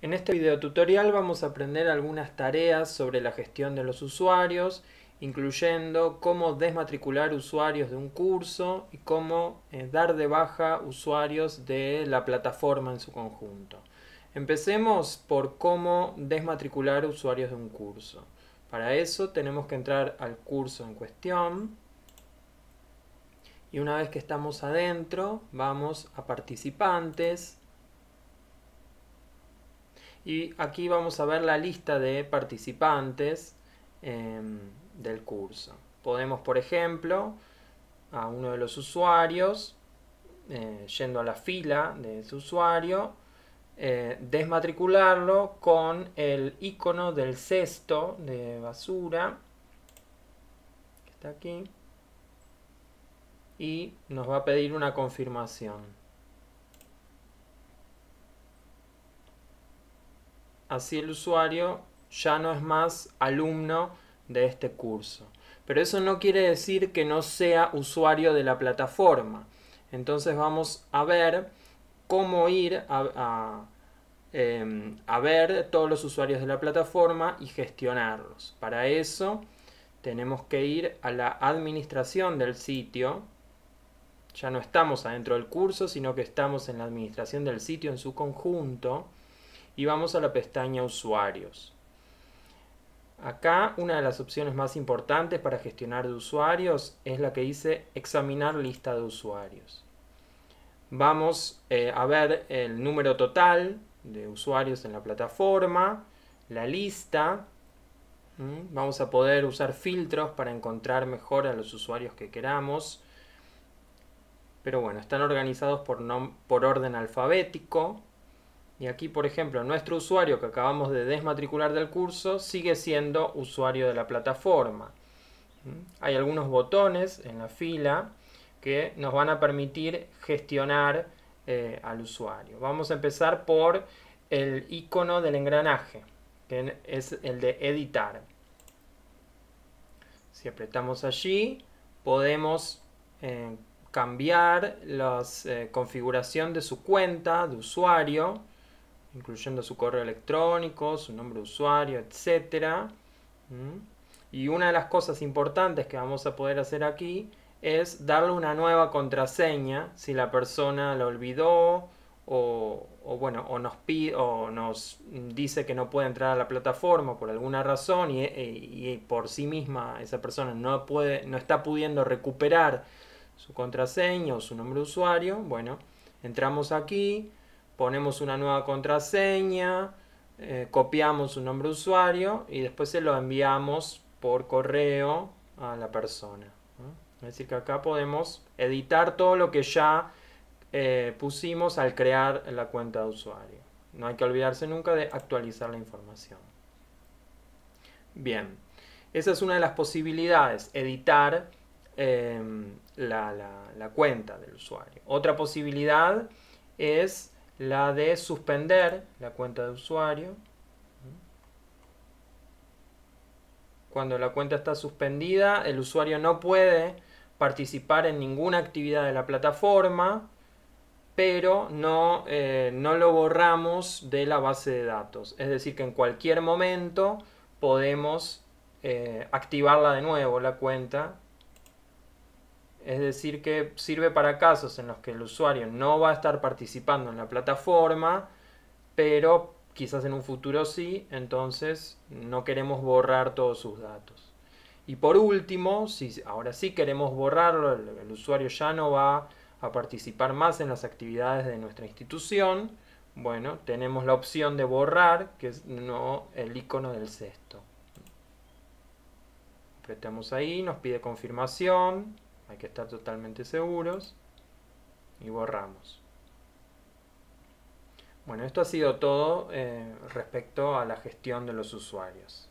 En este video tutorial vamos a aprender algunas tareas sobre la gestión de los usuarios, incluyendo cómo desmatricular usuarios de un curso y cómo eh, dar de baja usuarios de la plataforma en su conjunto. Empecemos por cómo desmatricular usuarios de un curso. Para eso tenemos que entrar al curso en cuestión y una vez que estamos adentro vamos a participantes y aquí vamos a ver la lista de participantes em, del curso. Podemos, por ejemplo, a uno de los usuarios, eh, yendo a la fila de su usuario, eh, desmatricularlo con el icono del cesto de basura, que está aquí, y nos va a pedir una confirmación. así el usuario ya no es más alumno de este curso. Pero eso no quiere decir que no sea usuario de la plataforma. Entonces vamos a ver cómo ir em, a, ver todos los usuarios de la plataforma y gestionarlos. Para eso tenemos que ir a la administración del sitio. Ya no estamos adentro del curso, sino que estamos en la administración del sitio en su conjunto y vamos a la pestaña usuarios. Acá una de las opciones más importantes para gestionar de usuarios es la que dice examinar lista de usuarios. Vamos eh, a ver el número total de usuarios en la plataforma, la lista. Vamos a poder usar filtros para encontrar mejor a los usuarios que queramos. Pero bueno, están organizados por, por orden alfabético. Y aquí, por ejemplo, nuestro usuario que acabamos de desmatricular del curso sigue siendo usuario de la plataforma. ¿Mm? Hay algunos botones en la fila que nos van a permitir gestionar eh, al usuario. Vamos a empezar por el icono del engranaje, que es el de editar. Si apretamos allí, podemos eh, cambiar la eh, configuración de su cuenta de usuario incluyendo su correo electrónico, su nombre de usuario, etc. Y una de las cosas importantes que vamos a poder hacer aquí es darle una nueva contraseña si la persona la olvidó o, o nos, pide, o nos dice que no puede entrar a la plataforma por alguna razón e, y, por sí misma esa persona no, puede, no está pudiendo recuperar su contraseña o su nombre de usuario, bueno, entramos aquí, ponemos una nueva contraseña, eh, copiamos su nombre de usuario y después se lo enviamos por correo a la persona. Es decir, que acá podemos editar todo lo que ya eh, pusimos al crear la cuenta de usuario. No hay que olvidarse nunca de actualizar la información. Bien, esa es una de las posibilidades, editar em, la, la cuenta del usuario. Otra posibilidad es la de suspender la cuenta de usuario. Cuando la cuenta está suspendida, el usuario no puede participar en ninguna actividad de la plataforma, pero no, eh, lo borramos de la base de datos. Es decir, que en cualquier momento podemos eh, activarla de nuevo la cuenta es decir, que sirve para casos en los que el usuario no va a estar participando en la plataforma, pero quizás en un futuro sí, entonces no queremos borrar todos sus datos. Y por último, si ahora sí queremos borrarlo, el, usuario ya no va a participar más en las actividades de nuestra institución, bueno, tenemos la opción de borrar, que es no, el icono del cesto. Apretamos ahí, nos pide confirmación. Hay que estar totalmente seguros. Y borramos. Bueno, esto ha sido todo eh, respecto a la gestión de los usuarios.